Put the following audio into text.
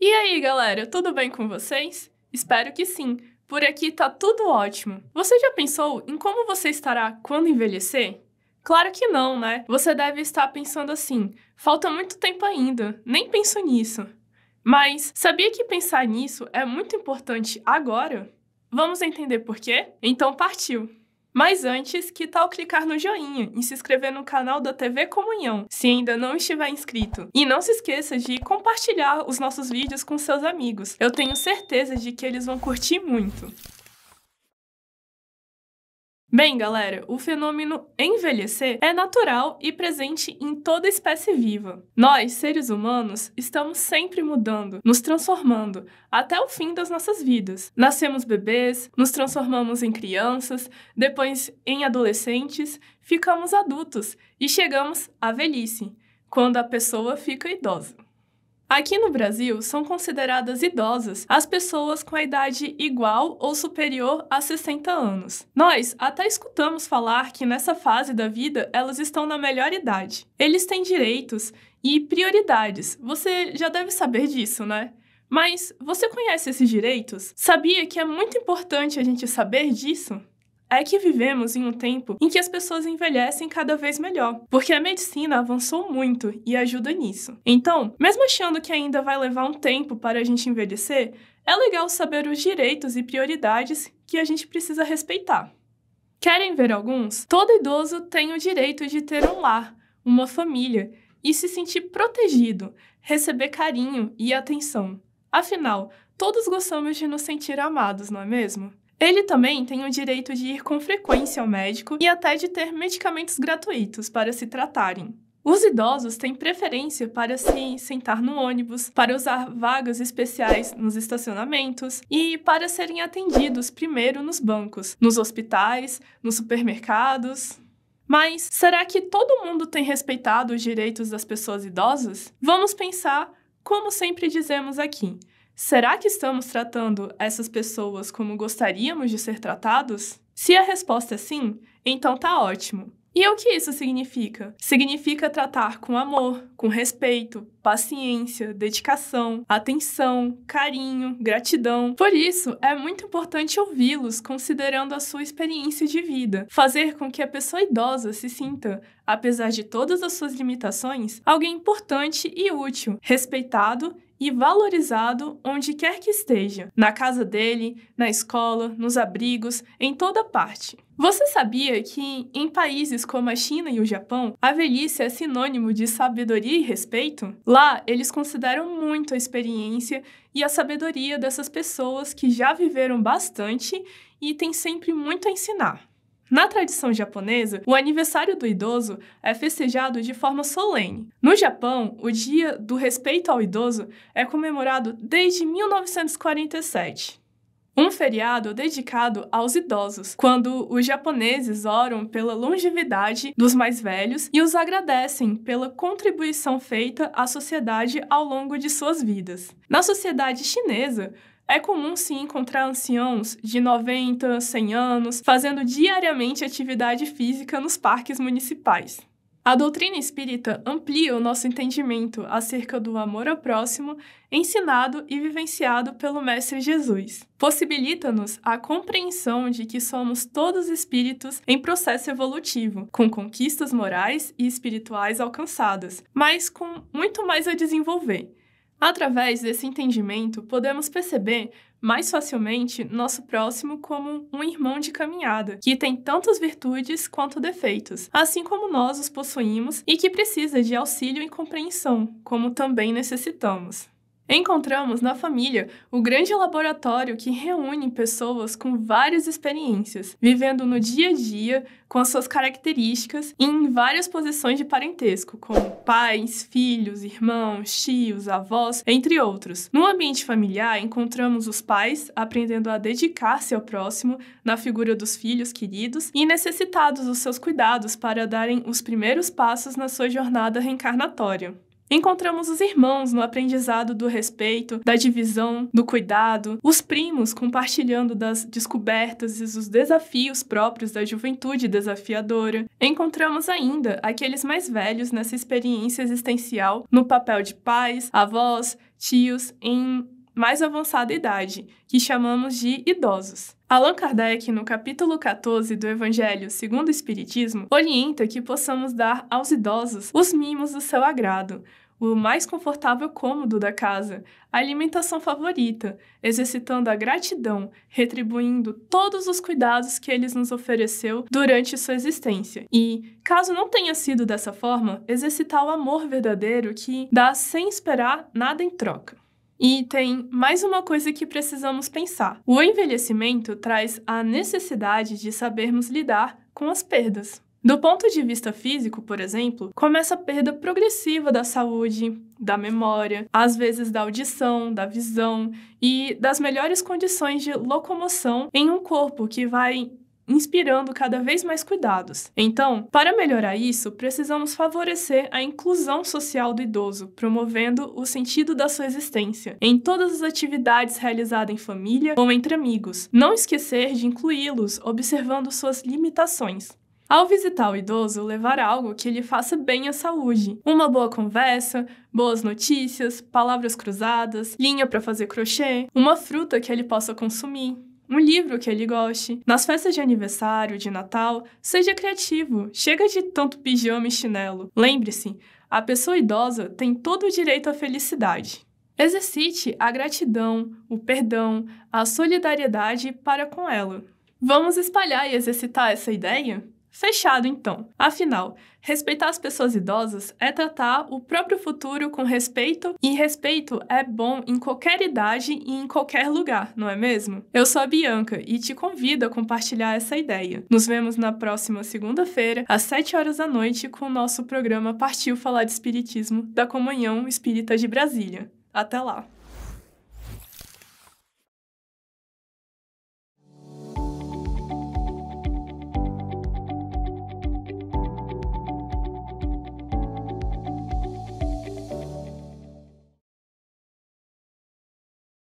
E aí, galera, tudo bem com vocês? Espero que sim. Por aqui tá tudo ótimo. Você já pensou em como você estará quando envelhecer? Claro que não, né? Você deve estar pensando assim: falta muito tempo ainda, nem penso nisso. Mas sabia que pensar nisso é muito importante agora? Vamos entender por quê? Então partiu! Mas antes, que tal clicar no joinha e se inscrever no canal da TV Comunhão, se ainda não estiver inscrito? E não se esqueça de compartilhar os nossos vídeos com seus amigos. Eu tenho certeza de que eles vão curtir muito. Bem, galera, o fenômeno envelhecer é natural e presente em toda espécie viva. Nós, seres humanos, estamos sempre mudando, nos transformando, até o fim das nossas vidas. Nascemos bebês, nos transformamos em crianças, depois em adolescentes, ficamos adultos e chegamos à velhice, quando a pessoa fica idosa. Aqui no Brasil, são consideradas idosas as pessoas com a idade igual ou superior a 60 anos. Nós até escutamos falar que nessa fase da vida elas estão na melhor idade. Eles têm direitos e prioridades. Você já deve saber disso, né? Mas você conhece esses direitos? Sabia que é muito importante a gente saber disso? é que vivemos em um tempo em que as pessoas envelhecem cada vez melhor, porque a medicina avançou muito e ajuda nisso. Então, mesmo achando que ainda vai levar um tempo para a gente envelhecer, é legal saber os direitos e prioridades que a gente precisa respeitar. Querem ver alguns? Todo idoso tem o direito de ter um lar, uma família e se sentir protegido, receber carinho e atenção. Afinal, todos gostamos de nos sentir amados, não é mesmo? Ele também tem o direito de ir com frequência ao médico e até de ter medicamentos gratuitos para se tratarem. Os idosos têm preferência para se sentar no ônibus, para usar vagas especiais nos estacionamentos e para serem atendidos primeiro nos bancos, nos hospitais, nos supermercados. Mas será que todo mundo tem respeitado os direitos das pessoas idosas? Vamos pensar como sempre dizemos aqui. Será que estamos tratando essas pessoas como gostaríamos de ser tratados? Se a resposta é sim, então tá ótimo. E o que isso significa? Significa tratar com amor, com respeito, paciência, dedicação, atenção, carinho, gratidão. Por isso, é muito importante ouvi-los considerando a sua experiência de vida, fazer com que a pessoa idosa se sinta, apesar de todas as suas limitações, alguém importante e útil, respeitado e valorizado onde quer que esteja na casa dele, na escola, nos abrigos, em toda parte. Você sabia que em países como a China e o Japão, a velhice é sinônimo de sabedoria e respeito? Lá, eles consideram muito a experiência e a sabedoria dessas pessoas que já viveram bastante e têm sempre muito a ensinar. Na tradição japonesa, o aniversário do idoso é festejado de forma solene. No Japão, o Dia do Respeito ao Idoso é comemorado desde 1947. Um feriado dedicado aos idosos, quando os japoneses oram pela longevidade dos mais velhos e os agradecem pela contribuição feita à sociedade ao longo de suas vidas. Na sociedade chinesa, é comum se encontrar anciãos de 90, 100 anos fazendo diariamente atividade física nos parques municipais. A doutrina espírita amplia o nosso entendimento acerca do amor ao próximo, ensinado e vivenciado pelo Mestre Jesus. Possibilita-nos a compreensão de que somos todos espíritos em processo evolutivo, com conquistas morais e espirituais alcançadas, mas com muito mais a desenvolver. Através desse entendimento, podemos perceber mais facilmente nosso próximo como um irmão de caminhada, que tem tantas virtudes quanto defeitos, assim como nós os possuímos e que precisa de auxílio e compreensão, como também necessitamos. Encontramos na família o grande laboratório que reúne pessoas com várias experiências, vivendo no dia a dia com as suas características e em várias posições de parentesco, como pais, filhos, irmãos, tios, avós, entre outros. No ambiente familiar, encontramos os pais aprendendo a dedicar-se ao próximo na figura dos filhos queridos e necessitados dos seus cuidados para darem os primeiros passos na sua jornada reencarnatória. Encontramos os irmãos no aprendizado do respeito, da divisão, do cuidado, os primos compartilhando das descobertas e dos desafios próprios da juventude desafiadora. Encontramos ainda aqueles mais velhos nessa experiência existencial no papel de pais, avós, tios, em mais avançada idade, que chamamos de idosos. Allan Kardec, no capítulo 14 do Evangelho segundo o Espiritismo, orienta que possamos dar aos idosos os mimos do seu agrado, o mais confortável cômodo da casa, a alimentação favorita, exercitando a gratidão, retribuindo todos os cuidados que eles nos ofereceu durante sua existência. E, caso não tenha sido dessa forma, exercitar o amor verdadeiro que dá sem esperar nada em troca. E tem mais uma coisa que precisamos pensar: o envelhecimento traz a necessidade de sabermos lidar com as perdas. Do ponto de vista físico, por exemplo, começa a perda progressiva da saúde, da memória, às vezes da audição, da visão e das melhores condições de locomoção em um corpo que vai inspirando cada vez mais cuidados. Então, para melhorar isso, precisamos favorecer a inclusão social do idoso, promovendo o sentido da sua existência em todas as atividades realizadas em família ou entre amigos. Não esquecer de incluí-los, observando suas limitações. Ao visitar o idoso, levar algo que lhe faça bem à saúde. Uma boa conversa, boas notícias, palavras cruzadas, linha para fazer crochê, uma fruta que ele possa consumir um livro que ele goste. Nas festas de aniversário, de Natal, seja criativo, chega de tanto pijama e chinelo. Lembre-se, a pessoa idosa tem todo o direito à felicidade. Exercite a gratidão, o perdão, a solidariedade para com ela. Vamos espalhar e exercitar essa ideia? Fechado então. Afinal, respeitar as pessoas idosas é tratar o próprio futuro com respeito, e respeito é bom em qualquer idade e em qualquer lugar, não é mesmo? Eu sou a Bianca e te convido a compartilhar essa ideia. Nos vemos na próxima segunda-feira, às 7 horas da noite, com o nosso programa Partiu Falar de Espiritismo da Comunhão Espírita de Brasília. Até lá!